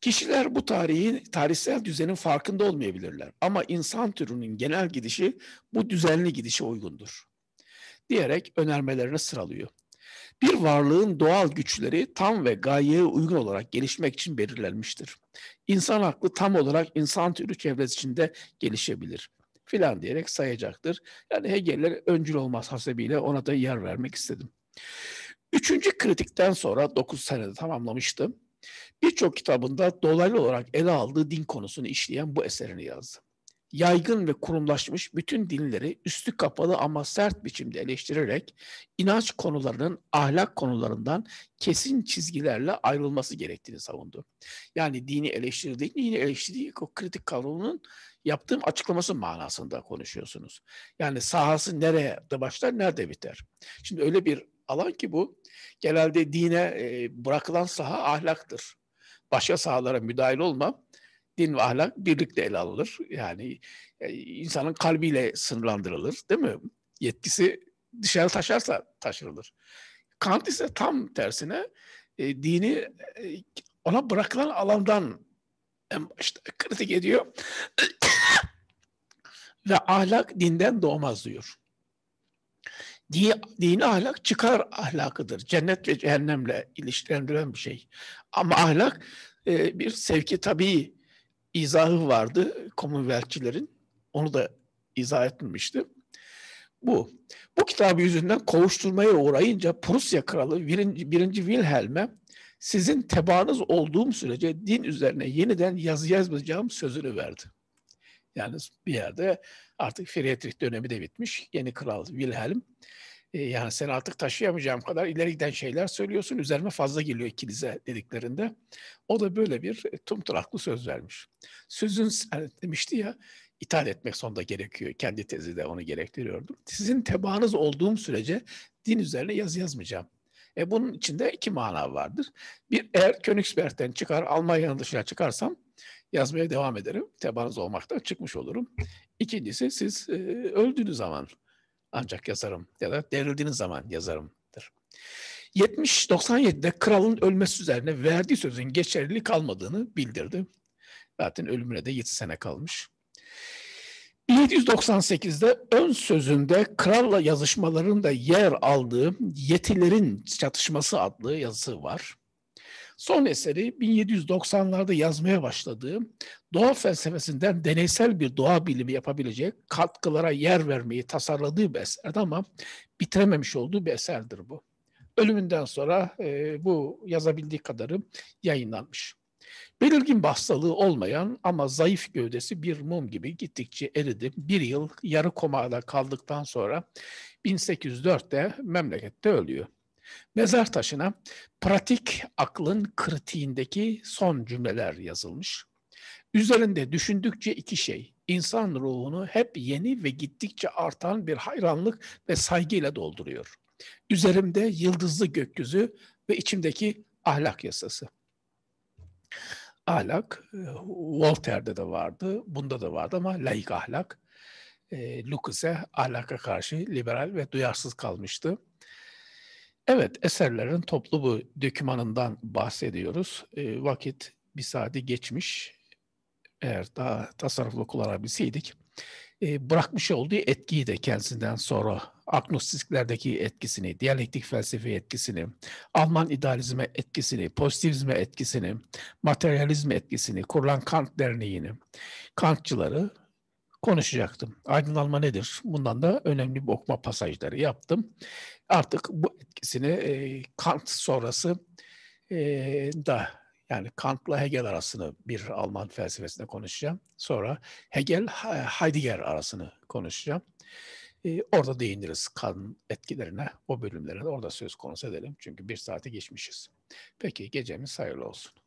Kişiler bu tarihin tarihsel düzenin farkında olmayabilirler ama insan türünün genel gidişi bu düzenli gidişe uygundur diyerek önermelerini sıralıyor. Bir varlığın doğal güçleri tam ve gayeye uygun olarak gelişmek için belirlenmiştir. İnsan aklı tam olarak insan türü çevresi içinde gelişebilir filan diyerek sayacaktır. Yani Hegel'ler öncül olmaz hasebiyle ona da yer vermek istedim. Üçüncü kritikten sonra 9 senede tamamlamıştım. Birçok kitabında dolaylı olarak ele aldığı din konusunu işleyen bu eserini yazdı. Yaygın ve kurumlaşmış bütün dinleri üstü kapalı ama sert biçimde eleştirerek inanç konularının ahlak konularından kesin çizgilerle ayrılması gerektiğini savundu. Yani dini eleştiri dini eleştiri o kritik kavramının yaptığım açıklaması manasında konuşuyorsunuz. Yani sahası nereye de başlar, nerede biter. Şimdi öyle bir alan ki bu. Genelde dine e, bırakılan saha ahlaktır. Başka sahalara müdahil olma, din ve ahlak birlikte ele alınır. Yani e, insanın kalbiyle sınırlandırılır değil mi? Yetkisi dışarı taşarsa taşırılır. Kant ise tam tersine e, dini e, ona bırakılan alandan en başta kritik ediyor. ve ahlak dinden doğmaz diyor dini ahlak çıkar ahlakıdır. Cennet ve cehennemle ilişkilendiren bir şey. Ama ahlak e, bir sevki tabii izahı vardı komünvelçilerin. Onu da izah etmemişti. Bu. Bu kitabı yüzünden kovuşturmaya uğrayınca Prusya Kralı 1. 1. Wilhelm'e sizin tebaanız olduğum sürece din üzerine yeniden yazı yazmayacağım sözünü verdi. Yani bir yerde artık Friedrich dönemi de bitmiş. Yeni kral Wilhelm. E, yani sen artık taşıyamayacağım kadar ileri giden şeyler söylüyorsun. Üzerime fazla geliyor ikinize dediklerinde. O da böyle bir e, tumturaklı söz vermiş. Sözün yani demişti ya ithal etmek sonunda gerekiyor. Kendi tezi de onu gerektiriyordum. Sizin tebaanız olduğum sürece din üzerine yazı yazmayacağım. E bunun içinde iki mana vardır. Bir eğer Königsberg'den çıkar, Almanya'nın dışına çıkarsam yazmaya devam ederim. Tebanız olmaktan çıkmış olurum. İkincisi siz e, öldüğünüz zaman ancak yazarım ya da devrildiğiniz zaman yazarımdır. 70-97'de kralın ölmesi üzerine verdiği sözün geçerliliği kalmadığını bildirdi. Zaten ölümüne de 7 sene kalmış. 1798'de ön sözünde kralla yazışmalarında yer aldığı Yetilerin Çatışması adlı yazısı var. Son eseri 1790'larda yazmaya başladığı doğa felsefesinden deneysel bir doğa bilimi yapabilecek katkılara yer vermeyi tasarladığı bir eserdi ama bitirememiş olduğu bir eserdir bu. Ölümünden sonra e, bu yazabildiği kadarı yayınlanmış. Belirgin hastalığı olmayan ama zayıf gövdesi bir mum gibi gittikçe eridi. Bir yıl yarı komada kaldıktan sonra 1804'te memlekette ölüyor. Mezar taşına pratik aklın kritiğindeki son cümleler yazılmış. Üzerinde düşündükçe iki şey, insan ruhunu hep yeni ve gittikçe artan bir hayranlık ve saygıyla dolduruyor. Üzerimde yıldızlı gökyüzü ve içimdeki ahlak yasası. Ahlak, Voltaire'de e, de vardı, bunda da vardı ama laik ahlak. E, Lucas'e ahlaka karşı liberal ve duyarsız kalmıştı. Evet, eserlerin toplu bu dökümanından bahsediyoruz. E, vakit bir saati geçmiş. Eğer daha tasarruflu kullanabilseydik. E, bırakmış olduğu etkiyi de kendisinden sonra agnostiklerdeki etkisini, diyalektik felsefe etkisini, Alman idealizme etkisini, pozitivizme etkisini, materyalizme etkisini, kurulan Kant derneğini, Kantçıları konuşacaktım. Aydınlanma nedir? Bundan da önemli bir okuma pasajları yaptım. Artık bu etkisini e, Kant sonrası e, da yani Kant'la Hegel arasını bir Alman felsefesinde konuşacağım. Sonra Hegel Heidegger arasını konuşacağım. E, orada değiniriz kan etkilerine, o bölümlere orada söz konusu edelim. Çünkü bir saate geçmişiz. Peki gecemiz hayırlı olsun.